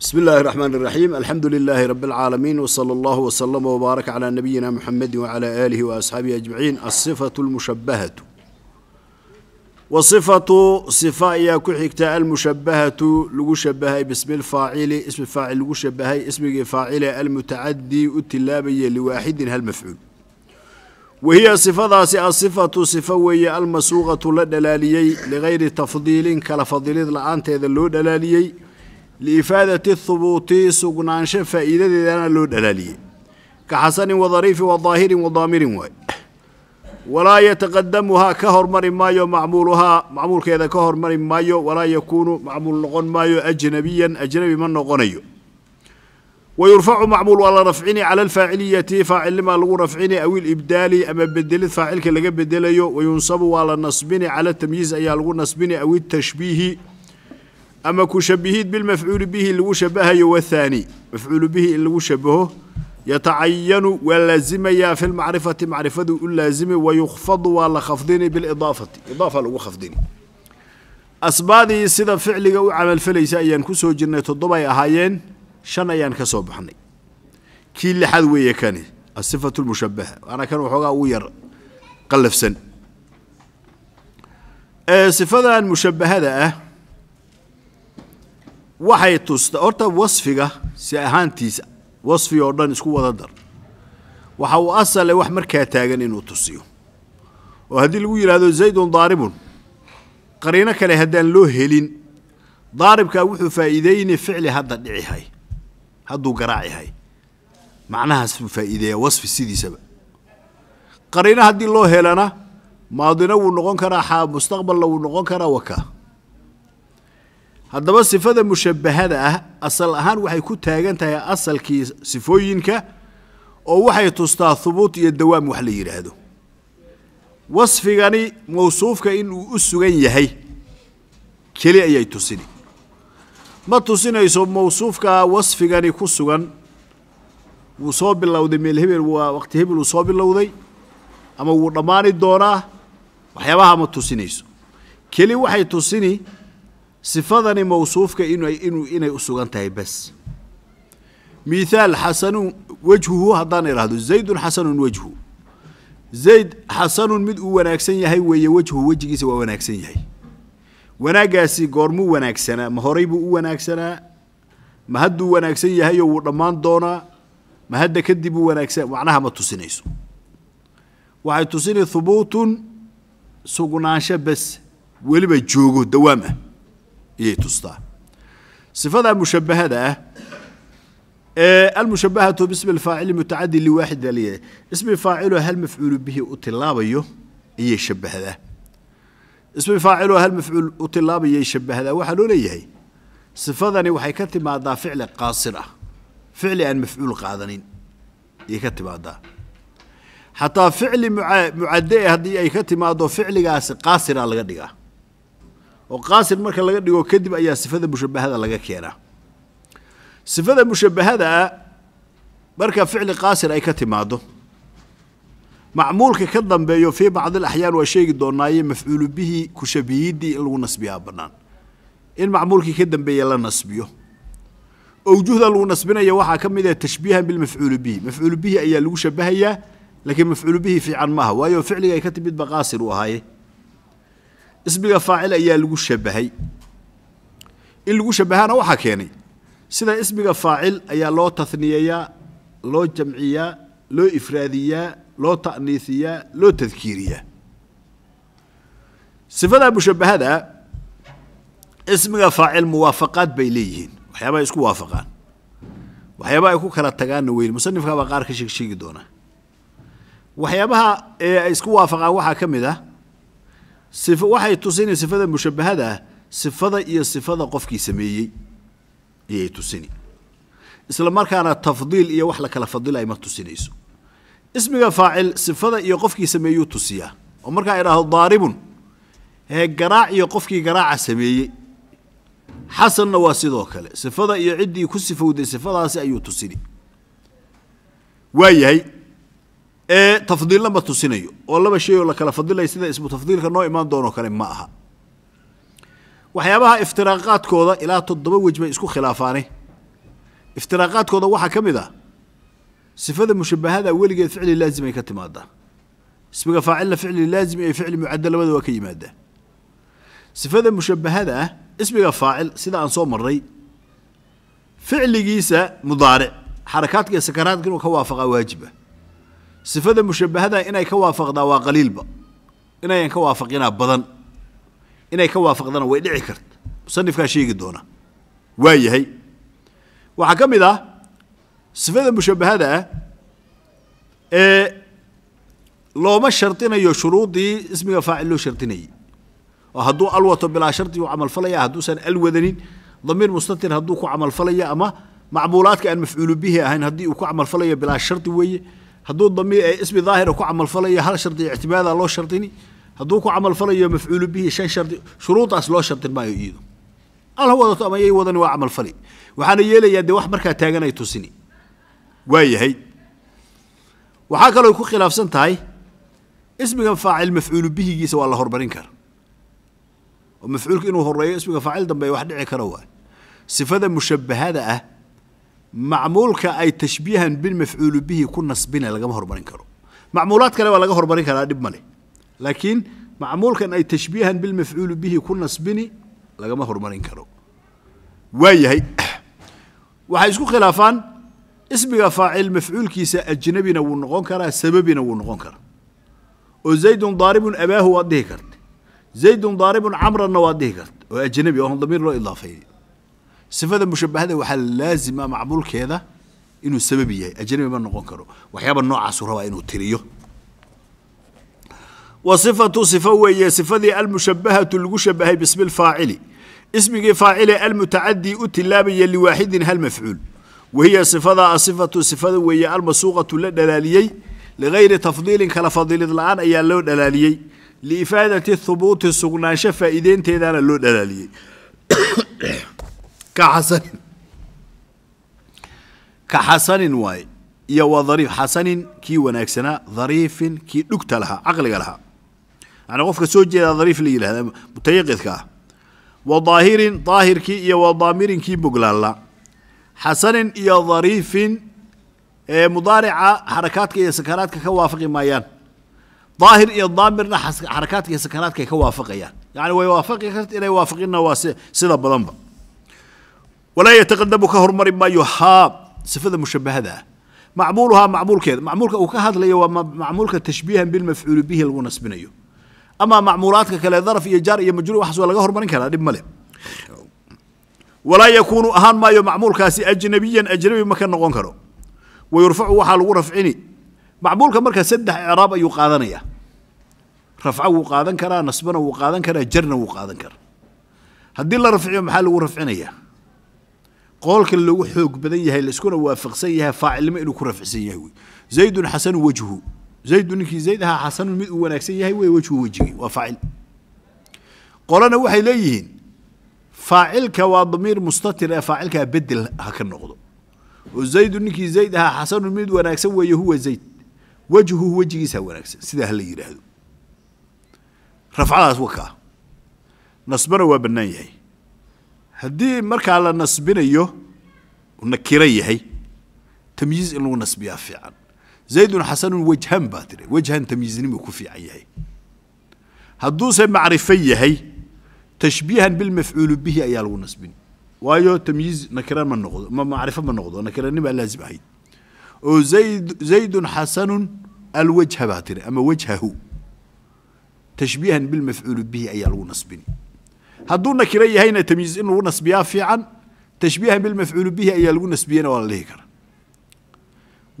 بسم الله الرحمن الرحيم الحمد لله رب العالمين وصلى الله وسلم وبارك على نبينا محمد وعلى آله وأصحابه أجمعين الصفة المشبهة وصفة صفة يا كحكتا المشبهة لغو شبهي باسم الفاعل اسم الفاعل لغو شبهي اسم فاعل المتعدي التلابي لواحد هالمفعول وهي صفة صفة صفة وهي المسوغة لدلاليي لغير تفضيل كلا فضيل لعانت هذا اللو دلاليي liifaadati hubuuti sugnaansho faa'iidadeedana loo dhalaaliyey ka xasanin wadariifin wadaahirin wadaamirin waay walaa yataqadamuhaa ka hormari maayo macmuuluhaa macmuulkeeda ka hormari maayo walaa yakuunu macmuul noqon maayo ajnabiyan ajnabi ma noqonayo wayurfacu macmuul waa la rafcini cala alfaaciliyati faacilnimaa lagu rafcini aw ilibdaali ama bedelid faacilka laga bedelayo wayunsabu waa la nasbini cala tamyiiz ayaa lagu nasbini aw itashbiihi ama ku shabihid bilmafcuuli bihi lagu shabahayo wathaani mafcuulu bihi in lagu shabaho yatacayanu waa laazimayaa fi lmacrifati macrifadu u laazimay wayukfadu waa la khafdini bilidaafati idaafa lagu khafdini asbaadii sida ficliga u camalfalaysa ayaan ku soo jirnay toddoba ahaayeen shan ayaan ka soo baxnay kii lixaad weeye kani asifatu lmushabaha waana kan waxoogaa ugu yar qallafsan sifadan mushabahada ah waxay tusta horta wasfiga si ahaantiisa wasfi oo dhan isku wada dar waxa uu asale wax markaa taagan inuu tusiyo oo haddii lagu yidhaahdo zaydun daaribun qariino kale haddaan loo helin daaribka wuxuu faa'iideeyne ficli hadda dhicihay hadduu garaacihay macnahaas buu faa'iideeyaa wasfi sidiisaba qariino haddii loo helana maadina wuu noqon karaa mustaqbalna wuu noqon karaa wakaa haddaba sifada mushabbahada ah asal ahaan waxay ku taagan tahay asalkii sifooyinka oo waxay tustaa hubuut iyo dawaam wax la yidhaahdo wasfigani mawsuufka in uu u sugan yahay keli ayay tusini ma tusinayso mawsuufkaa wasfigani ku sugan wuu soo bilowday meel hebel waa waqti hebel uu soo bilowday ama wuu dhammaani doonaa waxyaabaha ma tusinayso keli waxay tusini sifadani mawsuufka inay u sugan tahay bes mithaal xasanun wejhuhu haddaan idhaahdo zaydun xasanun wejhu zayd xasanun mid uu wanaagsan yahay weeye wejhu wejigiisa waa wanaagsan yahay wanaaggaasi goormuu wanaagsanaa ma horay buu u wanaagsanaa ma hadduu wanaagsan yahayo wuu dhammaan doonaa ma hadda kadib uu wanaagsan macnaha ma tusinayso waxay tusinay thubuutun sugnaansho bes weliba joogo dawaam ah ayay tustaa mushabahada ah ee almushabahatu bismi اlfaacili mutacadi liwaaxid baa leeyahay ismi faaciloo hal mafcuulu bihi u tilaabayo ayay shabahdaa ismi faaciloo hal mafcuul u tilaabayay shabahdaa waxaa loo leeyahay sifadani waxay ka timaadaa ficli qaasir ah ficli aan mafcuul qaadanin ayay ka timaadaa xataa ficli mucade haddii ay ka timaado ficligaasi qaasira laga dhigaa oo qaasin marka laga dhigo kadib ayaa sifada mushabahada laga keenaa sifada mushabahada marka ficli qaasin ay ka timaado macmuulka ka dambeeyo fii bacdi alaxyaan waa sheegi doonaaye mafcuulu bihi kushabiyiddii in lagu nasbiyaa bannaan in macmuulkii ka dambeeya la nasbiyo owjuhda lagu nasbinaya waxaa ka mid ah tashbiihan bilmafcuulu bihi mafcuulu bihi ayaa lagu shabahayaa laakiin mafcuulu bihi fiican maaha waayo ficliga ka timid ba qaasin u ahaaye ismiga faacil ayaa lagu shabahay in lagu shabahaana waxaa keenay sida ismiga faacil ayaa loo taniyeeyaa loo jamciyaa loo ifraadiyaa loo ta'niisiyaa loo tadkiiriyaa sifadaa mushabahada ismiga faacil muwaafaqaad bay leeyihiin waxyaabaha ay isku waafaqaan waxyaabaha ay ku kala tagaanna weyn musanifkaabaa qaar ka sheeg doonaa waxyaabaha ee ay isku waafaqaan waxaa ka mid ah waxay tusini sifada mushabahada ah sifada iyo sifada qofkii sameeyey ayay tusini isla markaana tafdiil iyo wax la kala fadilay ma tusinayso ismiga faacil sifada iyo qofkii sameeyuu tusiyaa oo markaa idhaahdo daaribun ee garaac iyo qofkii garaaca sameeyey xasanna waa sidoo kale sifada iyo ciddii ku sifowday sifadaasi ayuu tusini waa yahay ee tafdiilna ma tusinayo oo laba shay oo la kala fadilaya sida ismu tafdiilka noo imaan doonoo kale ma aha waxyaabaha iftiraaqaadkooda ilaa toddoba wej bay isku khilaafaane iftiraaqaadkooda waxaa ka mid ah sifada mushabahada weligeed ficli laazim ay ka timaadaa ismiga faacilna ficli laazim iyo ficli mucadda labada waa ka yimaadaa sifada mushabahada ah faacil sida aan soo marray ficligiisa mudaaric xarakaadka iyo sakaraadka inuu ka waafaqaa waajiba sifada mushabahada inay ka waafaqdaa waa qaliilba inayan ka waafaqinaa badan inay ka waafaqdana way dhici karta musanifkaa sheegi doona waa yahay waxaa ka mid ah sifada mushabahada ah ee looma shardinayo shuruudii ismiga faacil loo shardinayay oo hadduu alwato bilaa shardi uu camalfalaya hadduusan alwadanin damiir mustatir hadduu ku camal falaya ama macmuulaadka aan mafcuulu bihi ahayn haddii uu ku camalfalayo bilaa shardi weeye hadduu damiir ee eh, ismi daahira ku camalfalayo hal shardi ictimaada loo shardini hadduu ku camalfalayo mafcuulu bihi shan shardi shuruudaas loo shardin maayo iyadu al wadato ama yay wadan waa camalfali waxaana yeelayaa dee wax markaa taagan ay tusini waa yahay waxaa kaloo ku khilaafsan tahay ismigan faacil mafcuulu bihigiisa waa la hormarin kara oo mafcuulka inuu horeeyo ismiga faacil dambeeya wax dhici kara waay sifada mushabahada ah macmuulka ay tashbiihan bilmafcuulu bihi ku nasbina lagama hormarin karo macmuulaad kale waa laga horumarin karaa dhib maleh laakiin macmuulkan ay tashbiihan bilmafcuulu bihi ku nasbini lagama hormarin karo waayahay waxay isku khilaafaan ismiga faacil mafcuulkiisa ajnabina wuu noqon karaa sababina wuu noqon karaa oo zaydun daaribun abaahu waad dhihi karta zaydun daaribun camranna waad dhihi karta oo ajnabi oo damiir loo idaafeeyay sifada mushabahada waxaa laazima macbuulkeeda inuu sabab yahay ajnabi ma noqon karo waxyaaba noocaasuu rabaa inuu tiriyo wa sifatu sifa weeye sifadii almushabahatu lagu shabahay bismi lfaacili ismigii faacile almutacadii u tilaabaya liwaaxidin hal mafcuul wahiya sifada asifatu sifada weeye almasuuqatu la dhalaaliyey ligayri tafdiilin kala fadiilid la-aan ayaa loo dhalaaliyey liifaadati thubuuti sugnaansho faa'iideynteedaana loo dhalaaliyey kaxasanin ka xasanin waaye iyo wa dhariif xasanin kii wanaagsanaa dhariifin kii dhugta lahaa caqliga lahaa macnaa qofka soo jeedaa dhariif la yidhahda mutayaqidka ah wa daahirin daahirkii iyo wa daamirinkii boglaallaa xasanin iyo dhariifin ee mudaarica xarakaadka iyo sakaraadka ka waafaqi maayaan daahir iyo daamirna xarakaadka iyo sakaraadka ay ka waafaqayaan yacni way waafaqi kart inay waafaqinna waa sida badanba ولا يتقدم كهر مريم ما يحا سفد مشبهة هذا معمولها معمول كذا معمول وكهذا ليه ومعمولك تشبيها بالمفعول به الونس بنيو أما معمولاتك كلا ظرف يجار يمجر وحسو لقى هرمر كلا دي ولا يكون أهان ما يو معمول كاسي أجنبيا أجنبي مكان نغون كرو ويرفع وحال ورفعيني معمول كمركز سدح إعراب أيو قاذنية رفعه كرا نصبنا وقاذن كرا جرنا وقاذن كرا هدي الله رفعيه محال ورفعينيه قولك اللي وحوق بدن يهي لسكونا وافقسن يهي فاعل لما إنو كرفعسن يهوي زيد حسن وجهه زيد نكي زيد ها حسن مد وناكسن يهي وجهه وجهه وفاعل قولنا وحي ليهين فاعلك وضمير مستتر فاعلك بدل هكا النقض وزيد نكي زيد ها حسن مد وناكسن ويهو زيد وجهه وجهه سوى ناكسن سيدا هلا يرهدو رفع على وكاه نصبر وبنان يهي هدي مركا على نسبنا يو ونكريهي تمييز إنه نسبيا فعلا زيد حسن وجهن باتري وجهن تمييزني مكفي عيهي هدوس معرفية هي تشبيها بالمفعول به أي الونسبين وايو تمييز نكرا من نقض ما معرفة من نقض نكرا نبى لازم هي وزيد زيد حسن الوجه باتري أما وجهه تشبيها بالمفعول به أي الونسبين hadduu nakiro yahayna tamyiiz in lagu nasbiyaa fiican tashbiihan bilmafcuulu bihi ayaa lagu nasbiyena waa la dhihi kara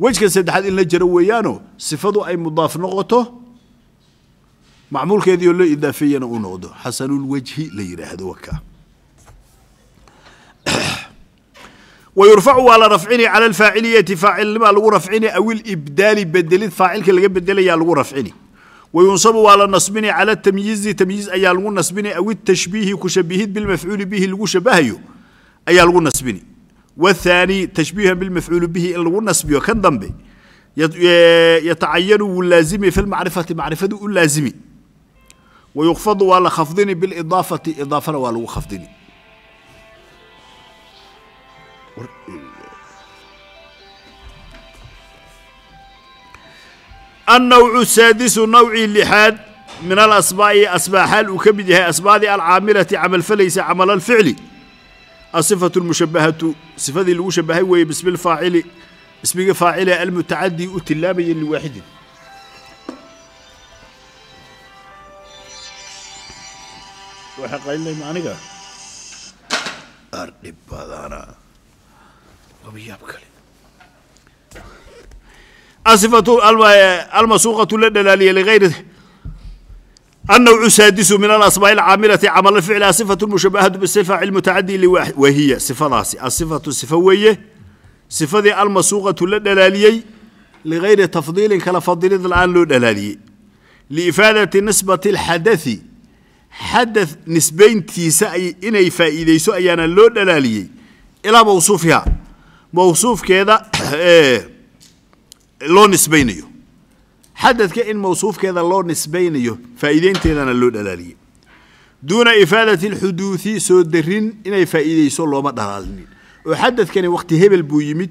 wejkan saddexaad in la jaro weeyaano sifadu ay mudaaf noqoto macmuulkeedii oo loo idaafeeyana uu noqdo xasanulwejhi la yidhaahdo waka wayurfacu waa la rafcini cala alfaaciliyati faacilnimaa lagu rafcini aw ilibdaali bedelid faacilka laga bedelayaa lagu rafcini wayunsabu waa la nasbini cala tamyiizi tamyiiz ayaa lagu nasbini aw itashbiihi kushabihid bilmafcuuli bihi lagu shabahayo ayaa lagu nasbini wthaani tashbiihan bilmafcuuli bihi in lagu nasbiyo kan dambe yatacayanu wuu laazimi fi lmacrifati macrifadu u laazimi wayukfadu waa la khafdini bilidaafati idaafana waa lagu khafdini annawcu saadisu nawcii lixaad min alasbaa'i asbaax xaal uu ka mid yahay asbaadii alcaamilati camalfalaysa camalalficli asifatu lmushabbahatu sifadii lagu shabbahay weeye bismi lfaacili ismiga faacile almutacadii u tillaamaya liwaaxidin aniga ardhib badana wabayaab kale asifatu almasuuqatu la dhalaaliya ligayri النوع السادس من الأسماء العاملة عمل الفعل صفة مشبهة بالصفة المتعدي وهي صفة راسي الصفة صفوية صفة المسوقة للدلاليي لغير تفضيل كلا فضيل الآن لو دلالي لإفادة نسبة الحدث حدث نسبين تيسا إني فائدة سؤيانا لو دلالي إلى موصوفها موصوف كذا إيه loo nisbaynayo xadadka in mawsuufkeeda loo nisbaynayo faa'iideynteedana loo dhalaaliyey duuna ifaadati alxuduudi soo darin inay faa'iideyso looma dhalaalinin oo xadadkani wakhti hebel buu yimid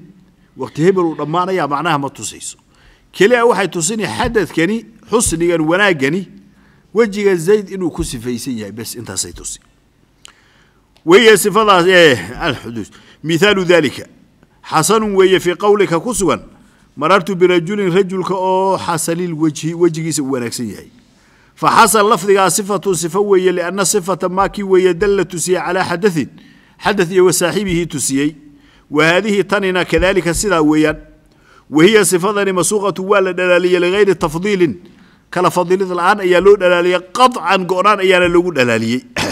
wakhti hebel uu dhammaanaya macnaha ma tusayso keliya waxay tusini xadadkani xusnigan wanaaggani wejiga zayd inuu ku sifaysan yahay bes intaasay tusi weeye sifadaas eh, alxuduud mithaalu dalika xasanu weeye fii qowlika ku sugan marartu birajulin rajulka oo xasaliil wejhi wejigiisa uu wanaagsan yahay fa xasal lafdigaa sifatun sifo weeye lianna sifata maa kii weeye dalla tusiyey calaa xadain xadad iyo wasaaxiibihii tusiyey wa haadihi tanina kadalika sidaa weeyaan wa hiya sifadani masuuqatu waa la dhalaaliyey ligayri tafdiilin kala fadiilid la-aan ayaa loo dhalaaliyey qaطcan go ayaana loogu dhalaaliyey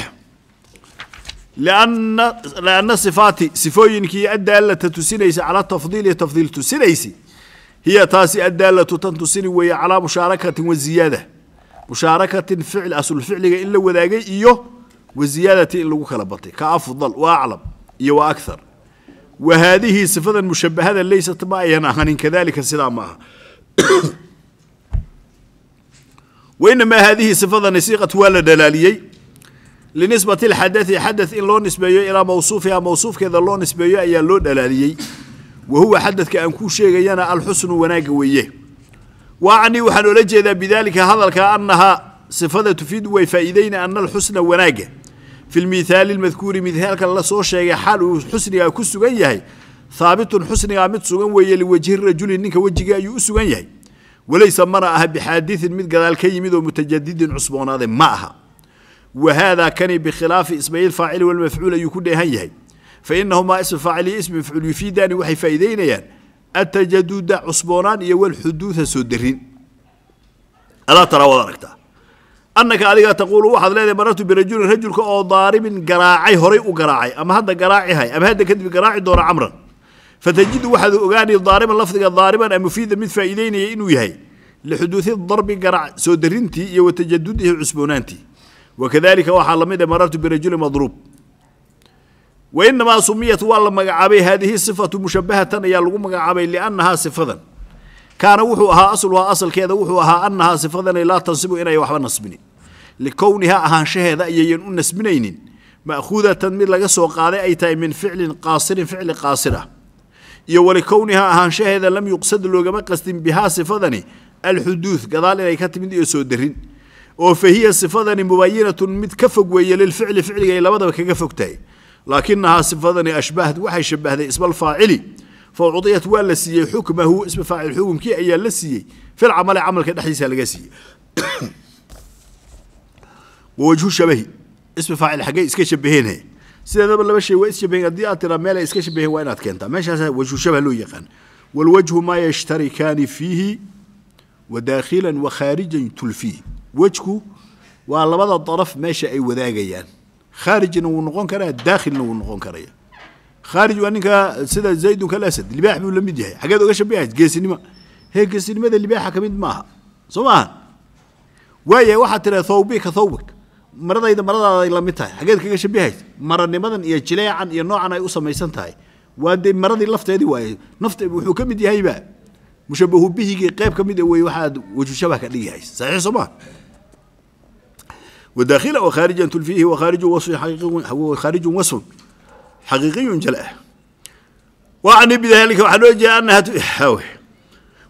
lianna sifaati sifooyinkii adaalata tusinaysa calaa tafdiili tafdiil tusinaysi hiya taasi adaalatu tan tusini weeye calaa mushaarakatin waziyaada mushaarakatin ficl asulficliga in la wadaagay iyo waziyaadati in lagu kala batay ka afdal wa aclam iyo wa akar wa haadihi sifadan mushabahada laysat ma ayan ahanin kadalika sidaa ma aha wainamaa haadihi sifadani siiqat waa la dhalaaliyey linisbati alxadai xadath in loo nisbeeyo ilaa mawsuufiha mawsuufkeeda loo nisbeeyo ayaa loo dhalaaliyey wahuwa xadadka aan kuu sheegayana alxusnu wanaagga weeye waacnii waxaan oola jeedaa bidaalika hadalka annahaa sifada tufiidu way faa'iidayna ana alxusna wanaagga fi lmithaali lmadkuuri mithaalka la soo sheegay xaal uu xusnigaa ku sugan yahay haabitun xusnigaa mid sugan weeye liwajhi rajuli ninka wejiga ayuu u sugan yahay walaysa mana aha bixaadiثin mid gadaal ka yimid oo mutajadidin cusboonaaday ma aha wa haadaa kani bikhilaafi ismaciil faacili walmafcuul ayuu ku dheehan yahay fainahumaa ism faacili ismi mafcuul yufiidaani waxay faa'iideynayaan atajaduda cusboonaan iyo walxuduuda soo darin adaa taraa waad aragtaa annaka adiga taquulu waxaad leedahay marartu birajulin rajulka oo daaribin garaacay horay u garaacay ama hadda garaacihay ama hadda kadib garaaci doona camran fatajidu waxaad ogaanay daariban lafdiga daariban a mufiida mid faa'iideynaya inuu yahay lixuduudi darbi garaac soo darintii iyo watajadudihi cusboonaantii wakadalika waxaa lamid ah marartu birajulin madruub wainamaa sumiyat waa la magacaabay haadihi sifatu mushabahatan ayaa lagu magacaabay liannahaa sifadan kaana wuxuu ahaa asluhaa asalkeeda wuxuu ahaa annahaa sifadanay laa tansibu inay waxba nasbinin likownihaa ahaanshaheeda ayayan u nasbinaynin ma'khuudatan mid laga soo qaaday ay tahay min ficlin qaasirin ficli qaasir ah iyo walikownihaa ahaanshaheeda lam yuqsad loogama qasdin bihaa sifadani alxuduud gadaal inay ka timid iyo soo darin oo fa hiya sifadani mubaayinatun mid ka fog weeye lilficli ficligay labadaba kaga fogtahay laakinahaa sifadani ashbahad waxay shabahday isma alfaacili fauciyat waa la siiyey xukmahu isma faacil xukumkii ayaa la siiyey filcamali camalka dhexdiisa laga siiyey wawajhu shabahi isma faacil xaggay iska shabaheen sideedaba laba shay waa isshabaheen haddii aad tiraa meelay iska shabaheen waa inaad keentaa meeshaasa wajhu shabah loo yaqaan walwajhu maa yashtarikaani fiihi wadaakhilan wakhaarijan tulfiih wejku waa labada daraf meesha ay wadaagayaan khaarijna wuu noqon karaa daakhilna wuu noqon karaya khaarij waa ninka sida zaydun kalasad libaax buu la mid yahay xageed oga shabiahayd geesinimo hee geesinimada libaaxa ka mid maaha soo maaha waayahay waxaad tiraa thawbi ka thawbik maradayda maradaaday la mid tahay xageed kaga shabihayd maranimadan iyo jileecan iyo noocan ay u samaysan tahay waa dee maradii lafteedii waaye nafta wuxuu ka mid yahayba mushabahu bihigii qayb ka mid wey waxaad wajushabah ka dhigahays saxiix وداخلة وخارجا تلفيه وخارج وصف حقيقي وخارج وصف حقيقي جلاء وأعني بذلك وحلوجة أنها تحاوي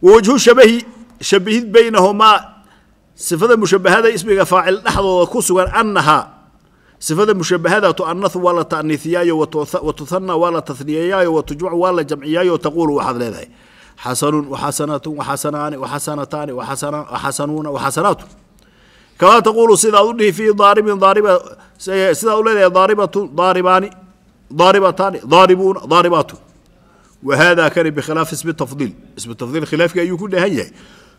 ووجه شبه شبهت بينهما صفة مشبهة اسمك فاعل لحظة كسوا أنها صفة مشبهة تؤنث ولا تأنيثياي وتثنى ولا تثنياي وتجمع ولا جمعياي وتقول وحد لذي حسن وحسنة وحسنان وحسنتان وحسن وحسنون وحسنات كما تقول سيدا في ضارب ضارب سيدا أولاد ضاربة ضاربان ضاربتان ضاربون ضاربات وهذا كان بخلاف اسم التفضيل اسم التفضيل خلاف كي يكون هي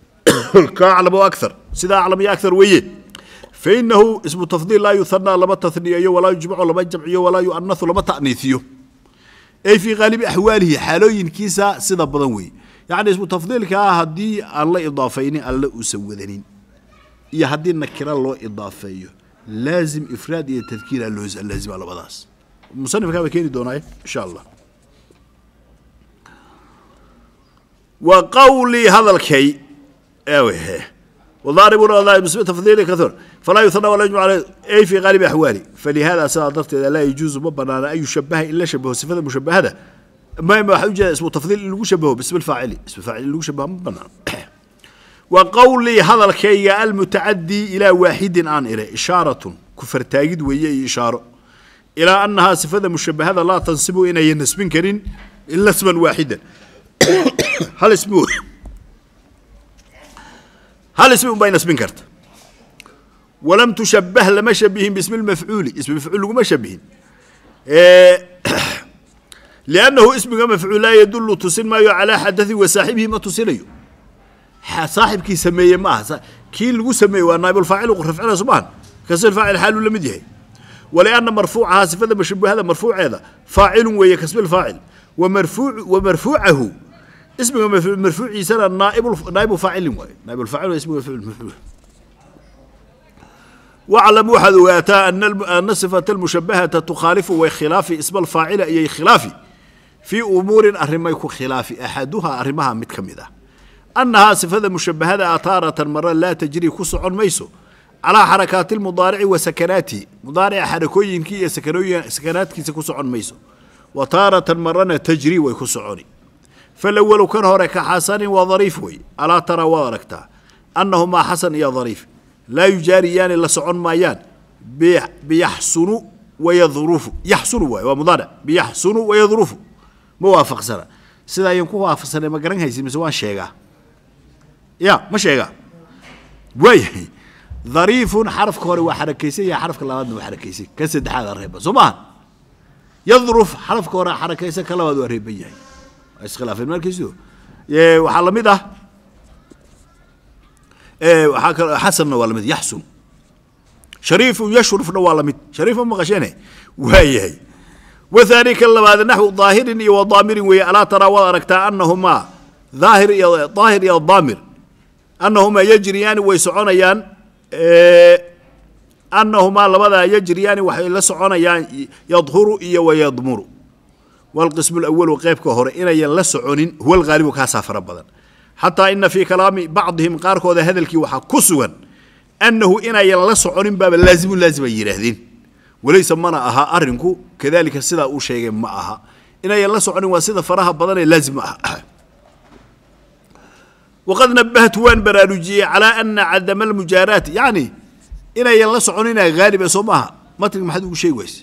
كأعلم أكثر سيدا أعلم أكثر ويه فإنه اسم التفضيل لا يثنى لما تثنية ولا يجمع لما يجمع ولا يؤنث لما تأنيثيه أي في غالب أحواله حالوين كيسا سيدا بدنوي يعني اسم التفضيل دي الله إضافيني الله أسوذنين iyo haddii nakira loo idaafeeyo laazim ifraad iyo tadkiira loo laazima labadaas musanifkaaba keeni doonaa insha allah wa qawlii hadalkay ewehe aaibtafdiil falaa yutana wala yujmac ay fii qaalibi axwaali falihada sidaa darteeda laa yajuuzu ma banaana an yushabaha in la shabaho sifada mushabahada maama waxaa ujeeda ismu tafdiil in lagu shabaho bismi faacili ismi faacil in lagu shabaho ma banaan wa qowlii hadalkayga almutacadii ilaa waaxidin aan ire ishaaratun kufartaagid weeye iyo ishaaro ilaa annahaa sifada mushabahada laa tansibu inaya nasbin karin ila sman waaxidan hal ismi wey hal ismi unbay nasbin karta walam tushabah lama shabihin bismi lmafcuuli ismi mafcuul laguma shabihin liannahu ismiga mafcuul laa yadulu tusin maayo calaa xadaثi wa saaxibihi ma tusinayo saaxibkii sameeye ma aha kii lagu sameeye waa naaibulfaacil u rafcinayso maahan kasbilfaacil xaaluu la mid yahay walianna marfuucahaa sifada mashabahada marfuuceeda faacilun weeye kasbilfaacil wa marfuucahu ismiga marfuuciisana naa'ibu faacilin waaye naaibulfaacil waa ismiga mafcuul waclam waxaad ogaataa ana sifata almushabahata tukhaalifu way khilaafi isma alfaacila iyay khilaafi fii umuurin arrimay ku khilaafi axaduhaa arrimaha mid ka mid ah أنها صفة مشبهة أطارة مرة لا تجري كسع ميسو على حركات المضارع وسكناته مضارع حركوي كي سكنوي سكنات كي سكسع ميسو وتارة مرة تجري ويكسعني فالأول كان هناك حسن وظريف وي ألا ترى واركتا أنهما حسن يا ظريف لا يجاريان إلا سعون مايان بيحسن ويظروف يحسن وي ومضارع بيحسن ويظروف موافق سنة سيدا ينكو وافق سنة مقرن يسمى مسوان شيغا ya ma sheega waayahay dhariifun xarafka hore waa xarakaysan yahay xarafka labaadna waa xarakaysan kan saddexaad aa reeba soo maaha yadruf xarafka hore a xarakaysan kan labaad waa reeban yahay waa iskhilaafeen maalkiisu waxaa lamid ah waxaa kal xasanna waa lamid yaxsun shariifun yashrufna waa lamid shariif ma maqasheene waayahay wathaanika labaad naxwu daahirin iyo wadaamirin weeye alaa taraa waad aragtaa anahumaa daahir iyo daahir iyo daamir anahumaa yajriyaani way soconayaan anahumaa labadaa yajriyaani waxay la soconayaan yadhuru iyo wayadmuru wlqismu lawalu qeybka hore inayan la soconin huwa lhaalibu kaasaa fara badan xataa ina fii kalaami bacdihim qaarkooda hadalkii waxaa ku sugan annahu inayan la soconin baaba laazimu laazim ay yidhaahdeen walayse mana aha arinku kadalika sidaa uu sheegay ma aha inayan la soconin waa sida faraha badanee laazim ma aha waqad nabahtu waan baraarujiyey calaa ana cadama almujaaraati yacni inayan la socon inaa haaliba soo maaha matrig maxaad ugu sheegi wayse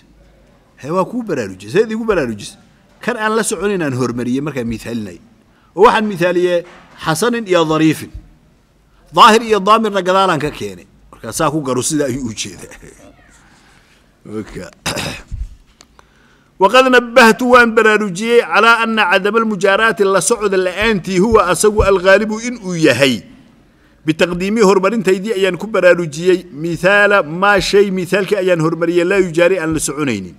he waa kuu baraarujiyey sayd igu baraarujis kan aan la socon inaan hormariyey markaa miaalinayo oo waxaan miaaliyee xasanin iyo dariifin daahir iyo daamirna gadaalaan ka keenay markaa saa ku garu sida ayuu ujeedaa waqad nabahtu waan baraarujiyey calaa ana cadama almujaaraati la socda la-aantii huwa asagu alghaalibu inuu yahay bitaqdiimii horumarintaydii ayaan ku baraarujiyey mihaala maa shay mihaalkii ayaan horumariyey laa yujaari aan la soconaynin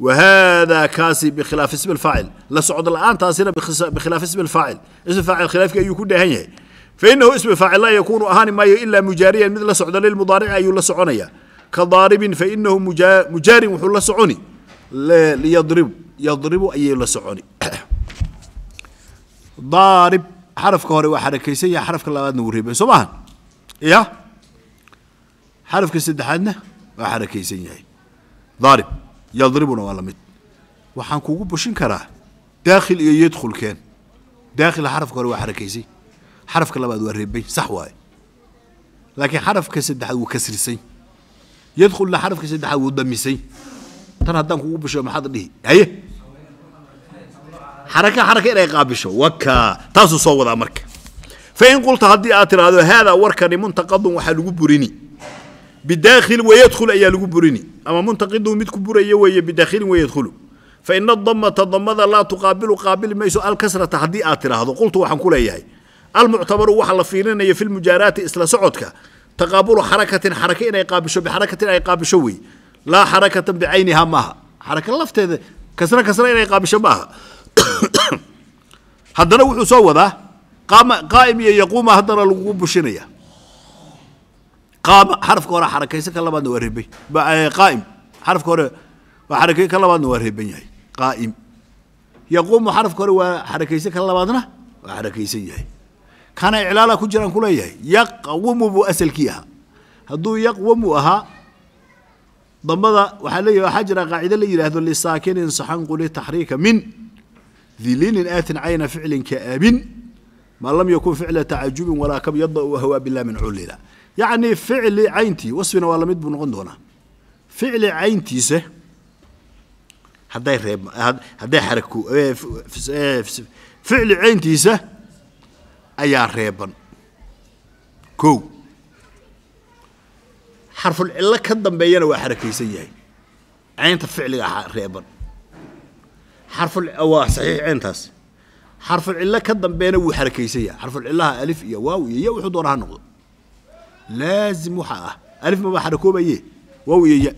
wa haadaa kaasi bikhilaafi ismi alfaacil la socdo la-aantaasina bikhilaafi ismi alfaacil ismi faacil khilaafkii ayuu ku dheehan yahay fainahu ismi faacil laa yakuunu ahaani maayo ilaa mujaariyan mid la socda lilmudaarici ayuu la soconaya ka daaribin fainahu mujaarin wuxuu la soconi liyadribu yadribu ayay la soconi daarib xarafka hore waa xarakaysan yahay xarafka labaadna wuu reebay soo maaha xarafka saddexaadna waa xarakaysan yahay daarib yadribuna waa la mid waxaan kugu bushin karaa daakhil iyo yadkhulkeen daakhila xarafka hore waa xarakaysay xarafka labaad waa reebay sax waaye laakiin xarafka saddexaad wuu kasrisay yadkhulna xarafka saddexaad wuu damisay tan haddaan kugu bisho maxaad dhihi haye xaraka xaraka inay qaabisho waka taasuu soo wadaa marka fain qulta haddii aad tiraahdo haadaa warkani muntaqadun waxaa lagu burini bidaakhil wayadkhul ayaa lagu burini ama muntaqidun mid ku buraya weeye bidaakhilin wayadkhulu فإن الضمة ضمة لا تقابل قابل ميسو الكسرة هدي آتره هذا قلت وحن كل إياه المعتبر وحل فينا في المجارات إسلا سعودك تقابل حركة حركة إن يقابشو بحركة إن يقابشوي laa xarakata bicaynihaa maaha xaraka lafteeda kasra kasra inay qaamisho maaha haddana wuxuu soo wadaa qaama qaa'im iyo yaquuma haddana lagugu bushinaya qaama xarafka hore xarakaysa ka labaadna waa reebay eh, qaa'im xarafka hore waa xarakay ka labaadna waa reeban yahay qaa'im yaquumu xarafka hore waa xarakaysa ka labaadna waa xarakaysan yahay kana iclaala ku jiraan ku leeyahay buu asalkii ahaa hadduu yaqwamu ahaa dambada waxaa leeyahy waxaa jira qaacide la yidhaahdo lisaakinin saxanquli taxriika min dilinin aatin cayna ficlinka aabin maa lam yakun ficla tacajubin walaa kab yadau hawaa bilaa min culila yacnii ficli cayntii wasfina waa lamid buu noqon doonaa ficli cayntiisa hadday reeb hadday xaraku ficli cayntiisa ayaa reeban kow xarful cillo ka dambeeyana waa xarakaysan yahay ceynta ficliga reeban ah, waa saxiix ceyntaas xarful ka dambeena wuu xarakaysan yahay xarful alif iyo waaw iyo ya wuxuu doona noqdo laazim waxaa ah alif mabaa xarakoobaye waaw iyo ya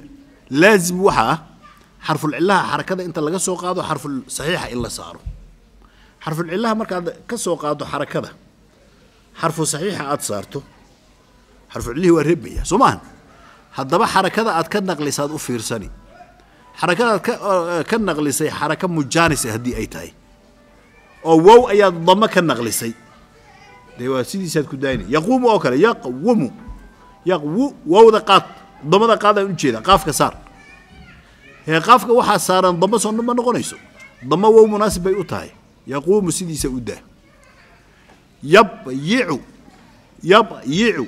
laazim waxaa ah xarful xarakada inta laga soo qaado xarful saxiixa in la saaro xarful markaad ka soo qaado xarakada xarfu saxiixa aada saarto xarful waa reebmaya soo maahan haddaba xarakada aad ka naqlisaad u fiirsani xarakadaad eh, ka naqlisay xaraka mujaanisa haddii ay tahay oo wow ayaad damo ka naqlisay dee waa sidiisaad ku daayna yaquumu oo kale yaqwumu yaqwu wowda qaad damada qaad aan ujeeda qaafka saar ee qaafka waxaa saaran damo soo ma noqonayso damo wow munaasib bay u tahay yaquumu sidiisa u daa yabyicu yabyicu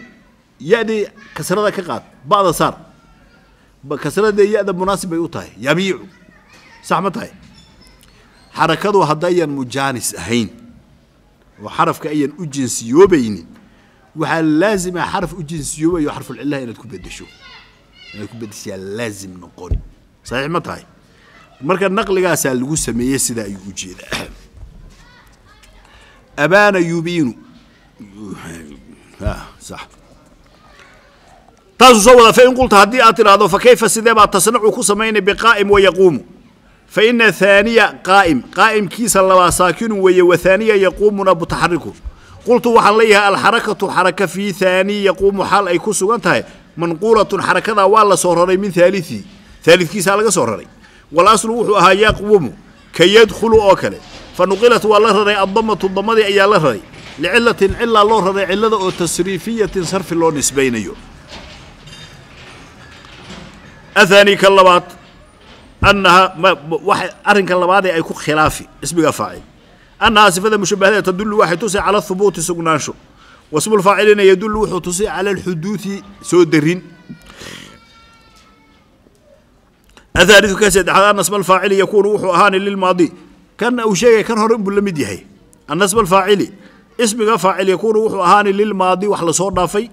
ya-dii kasrada ka qaad ba'da saar kasrada dee munaasib bay u tahay yabiicu sax ma tahay xarakadu haddayan mujaanis ahayn oo xarafka ayan u jinsiyoobaynin waxaa laazima ah xaraf u jinsiyoobayo xarfulcillaha inaad ku bedesho inaad ku bedeshaa laazim noqon saxiix ma tahay marka naqligaasaa lagu sameeyey sidaa ayuu u jeedaa abaana yubiinu ah, sax taasuu soo wada fain qulta haddii aad tidhaahdo fa kayfa sidee baa tasnacu ku samaynay biqaa'im wayaquumu fa ina thaaniya qaa'im qaa'imkiisa labaa saakinu weeye wa haaniya yaquumuna mutaxariku qultu waxaan leeyahay alxarakatu xaraka fii haanii yaquumu xaal ay ku sugan tahay manquulatun xarakadaa waa la soo raray min haaliii haalidkiisaa laga soo raray walaslu wuxuu ahaa yaquumu ka yadkhulu oo kale fa nuqilat waa la raray addamatu dammadii ayaa la raray licilatin cilaa loo raray cillada oo tasriifiyatin sarfi loo nisbaynayo ahaani ka labaad annahaa mwaxa arrinka labaadee ay ku khilaafi ismiga faacil annahaa sifada mushabahada tadullu waxay tusi cala hubuuti sugnaansho wasmulfaacilina yadullu wuxuu tusi cala alxuduudi soo darin ahaalidu ka saddexaad anna sma alfaacili yakuunu wuxuu ahaani lilmaadi kan uu sheegay kan hore inbuu la mid yahay anna sma alfaacili ismiga faacil yakuunu wuxuu ahaani lilmaadi wax lasoo dhaafay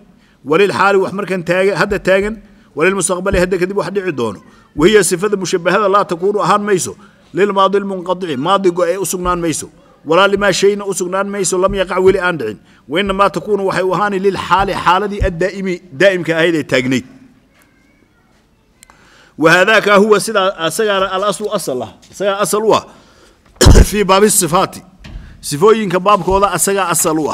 walilxaali wax markan taaga hadda taagan وللمستقبل هدا كدب واحد يعدونه وهي صفة مشبهة لا تكون أهان ميسو للماضي المنقطع ماضي قوي أسقنان ميسو ولا لما شيء أسقنان ميسو لم يقع ولي أندعين وإنما تكون وحي وهان للحال حالة الدائم دائم كأهيدي تاقنيت وهذاك هو سيدا سيار الأصل أصل له سيار أصل هو في باب الصفات صفوين كباب كوضا أسيار أصل هو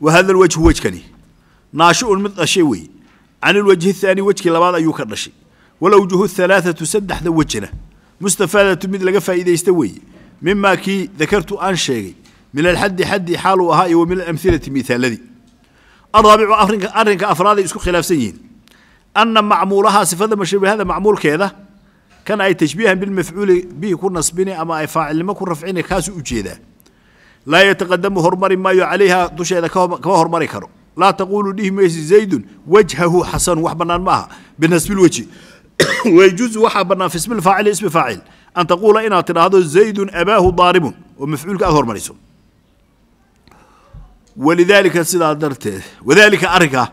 وهذا الوجه هو وجه كني naashiun mid dhashay weeye can ilwejhi thaani wejkii labaad ayuu ka dhashay walawjuhu halaathatu saddexda wejna mustafaadatu mid laga faa'iidaysta weeye mimaa kii dakartu aan sheegay min alxaddi xaddii xaaluu ahaa iyo wa min alamhilati miaaladii alraabicu arrinka afraaday isku khilaafsan yihiin ana macmuulahaa sifada mushabihada macmuulkeeda kan ay tashbiihan bilmafcuuli bihi ku nasbini ama ay faacilnimo ku rafcini kaasu ujeedaa laa yataqadamu hormari maayo calayha dusheeda kama hormari karo laa taquulu dhihi maysi zaydun wajhahu xasanu wax banaan ma aha binasbi lwejhi wayjuzu waxaa bannaan fi ismi lfaacili ismi faacil an taquula inaad tidhaahdo zaydun abaahu daaribun oo mafcuulka aad hormariso walidaalika sidaa darteed wadaalika arrinkaa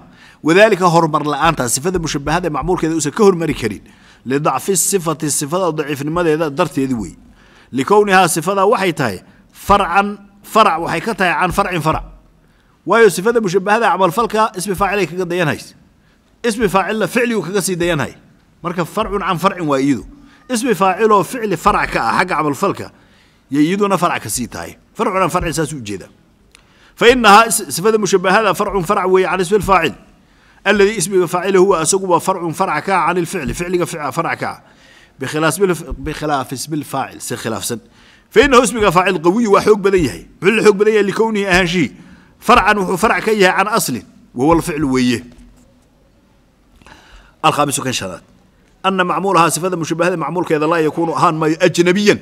wadaalika hormar la-aantaa sifada mushabahada macmuulkeeda uusan ka hormari karin lidacfi sifati sifada daciifnimadeeda darteedi wey likownihaa sifadaa waxay tahay farcan farac waxay ka tahay can farcin farac waayo sifada mushabahada acmalfalka ismi faacilay kaga dayanhaysa ismi faacilna ficligu kaga sii dayanhay marka farcun can farcin waa iyadu ismi faaciloo ficli farac ka ah xagga camalfalka yay iyaduna farac ka sii tahay farcun can farcin saas u jeeda fa inahaa sifada mushabahada farcun farac weeye can ismi faacil aladii ismiga faacil huwa isaguba farcun farac ka ah can ilficli ficliga farac ka ah bikhilaaf ismi faacil si khilaafsan fa inahu ismiga faacil qawiyu waa xoog badan yahay muxuu la xoog badan yahay likownihi ahaanshihi farcan wuxuu farac ka yahay can aslin wahuwa alficlu weeye alkhaamisu kan shanaad ana macmuulahaa sifada mushabahada macmuulkeeda laa yakuunu ahaan maayo ajnabiyan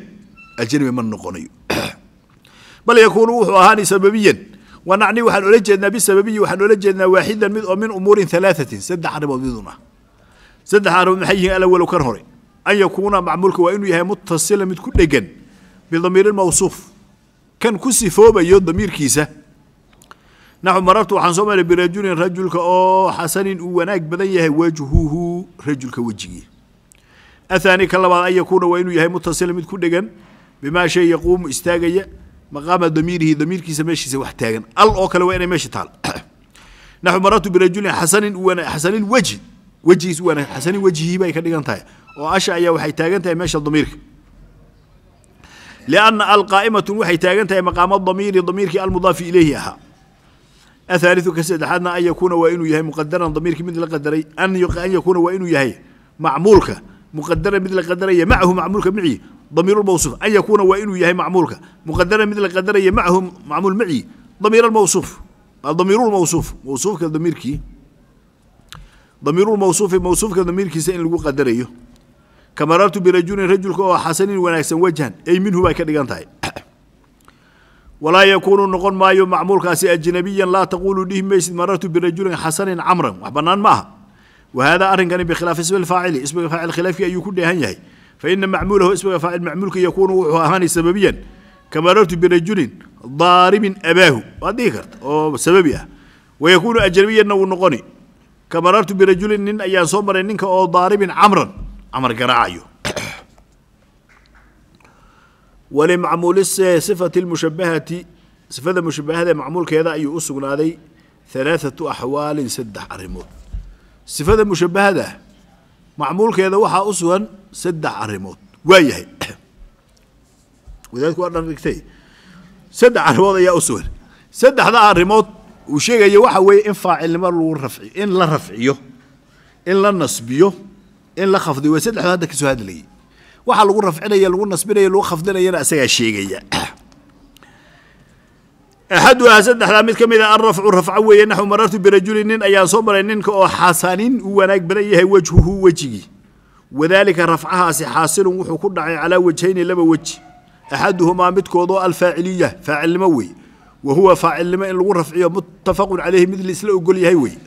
ajnabi ma noqonayo bal yakuunu wuxuu ahaani sababiyan wa nacni waxaan ola jeednaa bisababiyi waxaan ola jeednaa waaxidan mid oo min umuurin alaaatin saddex arrimood midun ah saddex arrimood maxay yihiin alawalow kan hore an yakuuna macmuulka waa inuu yahay mutasila mid ku dhegan bidamiirin mawsuuf kan ku sifoobayo damiirkiisa naxu marartu waxaan soo maray birajulin rajulka oo xasanin uu wanaag badan yahay wajhuhu rajulka wejigii athaani ka labaad an yakuuna waa inuu yahay mutasila mid ku dhegan bimaa shay yaquumu istaagaya maqaama damiirihi damiirkiisa meeshiisa wax taagan al oo kale waa inay meesha taal naxu marartu birajulin xasanin xasanin wejhi wejigiis wanaag xasanin wejihii bay ka dhigan tahay oo asha ayaa waxay taagan tahay meesha damiirka lianna al waxay taagan tahay maqaama damiiri damiirkii almudaafi ilayhi ahaa ahaaliu ka saddexaadna an yakuuna waa inuu yahay muqadaran damiirkii mid la qadaray an yakuuna waa inuu yahay macmuulka muqadaran mid la qadaraya macahu macmuulka micii damiirmawsuuf an yakuuna waa inuu yahay macmuulka muqadaran mid la qadaraya macahu macmuul micii damiirmawsuuf damiirulmawsuuf mawsuufka damiirkii damiirulmawsuufi mawsuufka damiirkiisa in lagu qadarayo kamarartu birajulin rajulka oo xasanin wanaagsan wajhan ay minhu bay ka dhigan tahay walaa yakuunu noqon maayo macmuulkaasi ajnabiyan laa taquulu dhihi maysid marartu birajulin xasanin برجل حسن عمرا وحبنان aha وهذا أرن كان بخلاف اسم الفاعل اسم الفاعل خلاف أي يكون هنيه فإن معموله اسم الفاعل معمول كي يكون هاني سببيا كما رأيت برجل ضارب أباه وهذه كرت أو سببية ويكون أجنبيا نو نقني كما رأيت برجل نن أيان صمر نن كأو ضارب عمرا عمر قراعيه walimacmuuli sifati lmushabahati sifada mushabahada macmuulkeeda ayuu u sugnaaday halaathatu axwaalin saddex arrimood sifada mushabahada macmuulkeeda waxaa u sugan saddex arrimood waa yahay wadaadku waa dhandhigtay saddex arrimood ayaa u sugan saddexda arrimood uu sheegayo waxa weeye in faacilnimo lagu rafciyo in la rafciyo in la nasbiyo in la khafdiyo waa saddexda hadda ka soo waxa lagu rafcinaya lagu nasbinaya lagu khafdinayana isagaa sheegaya axaduhaa saddexdaa mid ka mid a alrafcu rafco weeye naxu marartu birajulin nin ayaan soo maray ninka oo xasanin uu wanaag badan yahay wejhuhu wejigii wadaalika rafcahaasi xaasilun wuxuu ku dhacay calaa wajhayni laba weji axaduhumaa midkoodoo alfaaciliya faacilnimo weeye wa huwa faacilnimo in lagu rafciyo muttafaqun caleyhi mid laisla ogol yahay weeye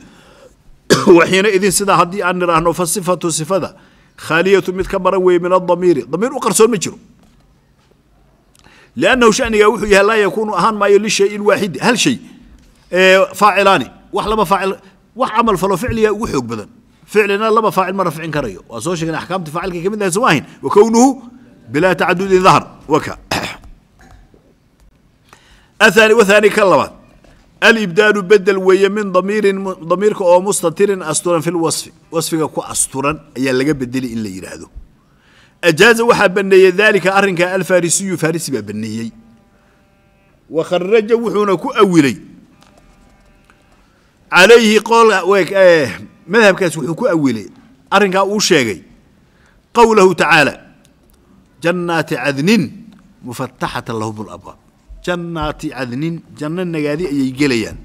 waxiina idin sidaa haddii aan nidhaahno fa sifada خالية من كبر من الضمير ضمير أقرسون مجرو لأنه شأن يوحيها لا يكون أهان ما يلي الشيء واحد هل شيء إيه، فاعلاني وحلما فاعل وعمل فلو فعل وحيوك بذن فعلنا لما فاعل مرة فعين كريو وصوشك أحكام تفاعلك كمين ذا زواهن وكونه بلا تعدد ظهر وكا أثاني وثاني كلمات alibdaalu bedel weeye min damiirin damiirka oo mustatirin asturan fi lwasfi wasfiga ku asturan ayaa laga bedeli in la yidhaahdo ajaaza waxaa baneeyey daalika arinka alfarisiyu farisi baa baneeyey wa kharaja wuxuuna ku awilay calayhi madhabkaas wuxuu ku awilay arinkaa uu sheegay qowlahu tacaala jannaati cadnin mufataxatan lahum labwaab jannaati cadnin janno nagaadi ayay gelayaan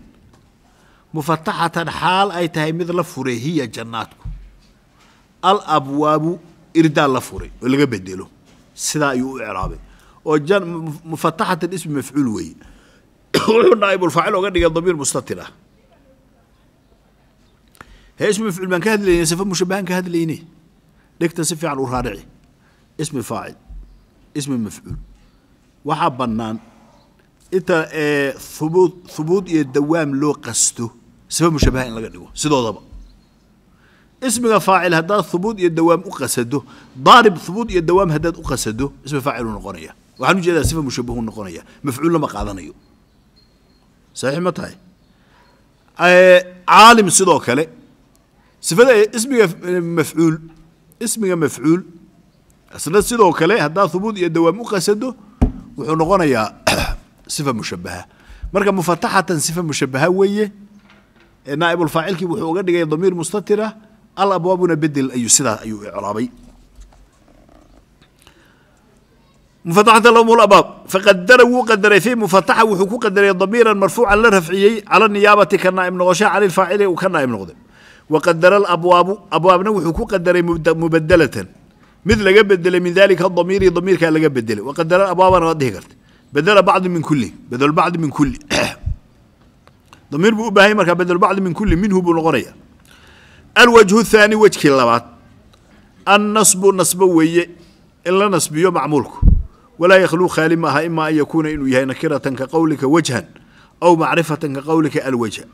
mufataxatan xaal ay tahay mid la furay hiya jannaadku al abwaabu irdaal la furay oo laga bedelo sidaa ayuu u icraabay oo mufataxatan ismi mafcuul weeye wuxuu naaibulfaacil oga dhigay damiir mustatir ah hee ismi mafcuul baan ka hadlayne sifa mushabahaan ka hadlayne dhegta si fiican u raarici ismi faacil ismi mafcuul waxaa bannaan inta e, hubuud hubuud iyo dawaam loo qasto sifa mushabaha in laga dhigo sidoodaba ismiga faacil haddaad hubuud iyo dawaam u qasado daarib hubuud iyo dawaam haddaad u qasado ismi faaciluu noqonaya waxaan ujeedaa sifa mushabahuu noqonaya mafcuulla ma qaadanayo saxiix ma tahay e, caalim sidoo kale sifada ismiga e, mafcuul ismiga mafcuul isna sidoo kale haddaad hubuud iyo dawaam u qasado wuxuu noqonayaa sifa mushabaha marka mufataxatan sifa mushabaha weeye naaib wuxuu uga dhigay damiir mustatira alabwaabuna bedel ayuu sidaas ayuu icraabay mufataxatan lahum labaab faqadara wuu qadaray fii mufataxa wuxuu ku qadaray damiiran marfuucan la rafciyey cala niyaabati ka naa'ib noqoshaha cani lfaacili uu ka naa'ib noqday waqadara alabwaabu abwaabna wuxuu ku qadaray mubadelatan mid laga bedelay min dalika damiiri damiirkaa laga bedelay waqadara abwaabana waad dhihi karta bedl bacdi min kuli bedel bacdi min kuli damiir buu u baahanya markaa bedel bacdi min kuli minhu buu noqonaya alwajhu thaani wejkii labaad annasbu nasbo weeye in la nasbiyo macmuulku walaa yakhluu khaali maaha ima an yakuuna inuu yahay nakiratan ka qowlika wajhan aw macrifatan ka qowlika alwajha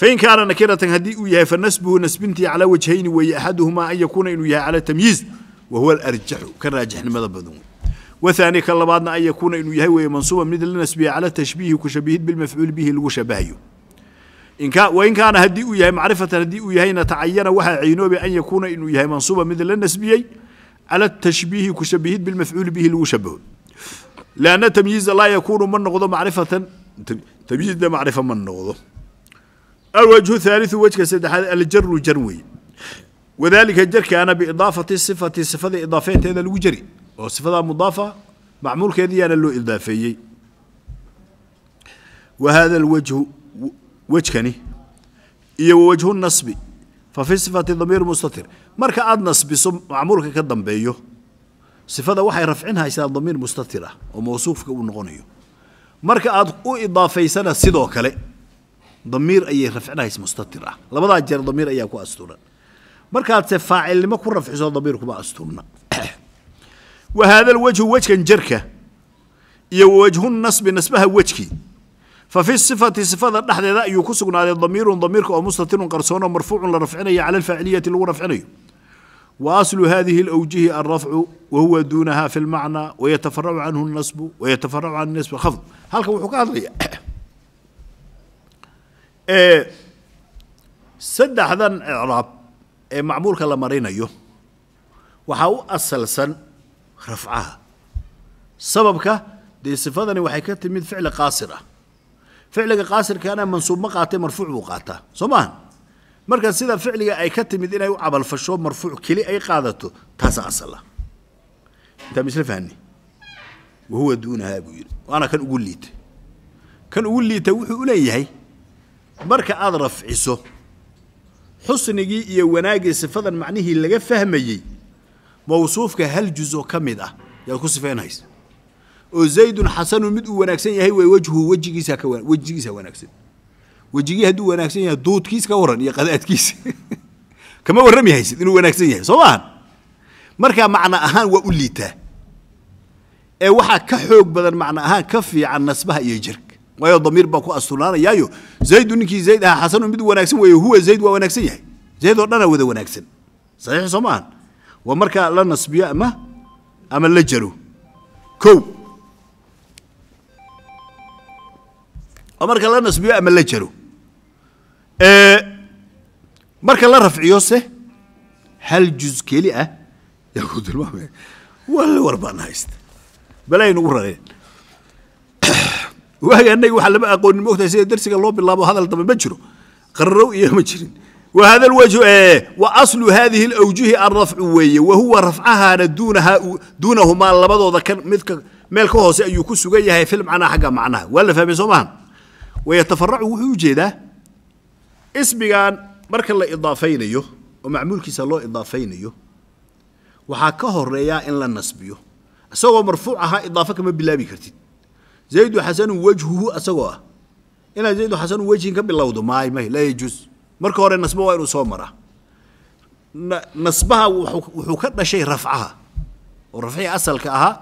fain kaana nakiratan haddii uu yahay fanasbuhu nasbintii calaa wajhayni weeye axaduhumaa an yakuuna inuu yahay cala tamyiiz wa huwa alarjaxu ka raajixnimada badan wey wahaani ka labaadna an yakuuna inuu yahay weeye mansuuba mid la nasbiya cala tashbiihi ku shabihid bilmafcuul bihi lagu shabahayo wain kaana haddii uu yahay macrifatan haddii uu yahayna tacayana waxaa caynoobay an yakuuna inuu yahay mansuuba mid la nasbiyey cala tashbiihi ku shabihid bilmafcuul bihi lagu shabaho lanna tamyiiza laa yakuunu ma noqdo macrifatan tamyiizna macrifa ma noqdo alwajhu thaaliu wejka saddexaad aljaru jar weeye wadalika jarkaana biidaafati sifati sifada idaafeeteeda lagu jari oo sifadaa mudaafa macmuulkeedii loo idaafeeyey wa hada alwajhu wejkani iyo wawajhu nasbi fa fi sifati damiir mustatir marka aada nasbiso macmuulka ka dambeeyo sifada waxay rafcinhaysaa damiir mustatir ah oo mawsuufka uu noqonayo marka aad u idaafaysana sidoo kale damiir ayay rafcinhaysa mustatir ah labadaa jeer damiir ayaa ku astuuran markaadse faacilnimo ku rafciso damiir kuma asturna وهذا الوجه وجه جركة وجه النصب نسبها وجهي ففي الصفة صفة نحن لا يكسر على ضمير ضميرك أو مستتر قرصون مرفوع لرفعنا على الفاعلية اللي رفعنا وأصل هذه الأوجه الرفع وهو دونها في المعنى ويتفرع عنه النصب ويتفرع عن النصب خفض هل كم وحكا هذا إيه سد هذا إعراب إيه، معمول كلا مرينا يو وحاو أصل سن rafcaha sababka dee sifadani waxay ka timid ficli qaasir ah ficliga qaasirkaana mansuub ma qaatay marfuuc buu qaataa soo maaha marka sida ficliga ay ka timid inay u cabalfasho marfuuc keli ay qaadato taasaa asala ah. intaa misla fahni wahuwa duunahaa buu yidhi waana kan ugu liita kan ugu liita wuxuu u leeyahay marka aada rafciso xusnigii iyo wanaaggii sifadan macnihii laga fahmayey mawsuufka hal juzo ka mid ah yaad ku sifeynhaysa oo zaydun xasanu mid uu wanaagsan yahay way wejhu wejigiisa ka wejigiisa wanaagsan wejigii hadduu wanaagsan yahay duudkiis ka waran iyo qadaadkiisa kama warrami inuu wanaagsan yahay soo maahan markaa macno ahaan waa u liitaa ee waxaa ka xoog badan macno ahaan ka fiican nasbaha iyo jirka waayo damiir baa ku asturnaanayaayo zaydu ninkii zayd ahaa xasanu mid wanaagsan weeye huwa zayd waa wanaagsan yahay zayd oo dhana wada wanaagsan saxiix soo maahan waa markaa la nasbiyo ama ama la jaro kow waa marka la nasbiyo ama la jaro marka la rafciyo se hal juz keli ah yaa ku tilmaamaya walla war baan haysta balaynugu rareen waagi annaga waxaa lama aqoonin moogtahay sida darsiga loo bilaabo hadal dambe ma jiro qararow iyo ma jirin whada wajhu wa aslu haadihi lawjuhi alrafcu weeye wa huwa rafcahaana duunahumaa labadooda ka midka meel ka hoose ayuu ku sugan yahay filmacnaa xagga macnaha waa la fahmay soo maaha wayatafaracu wuxuu ujeedaa ismigan marka la idaafaynayo oo macmuulkiisa loo idaafaynayo waxaa ka horeeyaa in la nasbiyo isagoo marfuuc ahaa idaafo kama bilaabi kartid zaydu xasanu wajhuhu isagoo ah inaad zaydu xasanu wejhin ka bilowdo maay marka hore nasbo waa inuu soo maraa nasbaha wuxuu ka dhashay rafcaha oo rafcihii asalka ahaa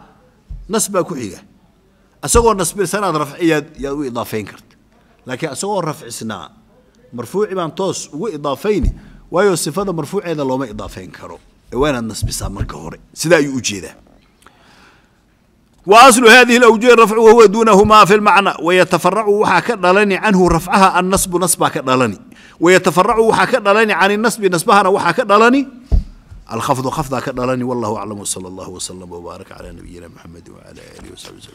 nas baa ku xiga isagoo nasbirsanaad rafciyaad yaad u idaafeyn karta laakiin isagoo rafcisnaa marfuuci baan toos ugu idaafayni waayo sifada marfuuceeda looma idaafeyn karo ee waa inaad nasbisaa marka hore sida ayuu ujeedaa وأصل هذه الأوجه الرفع وهو دونهما في المعنى ويتفرع وحا كدلني عنه رفعها النصب نصبا كدلني wayatafaracu waxaa ka dhalani cani nasbi nasbahana waxaa ka dhalani alkhafdu khafdaa ka dhalani wallahu aclam wsala allahu wslam wbaarak calaa nabiyina maxamed wcala alihi wasabi wslim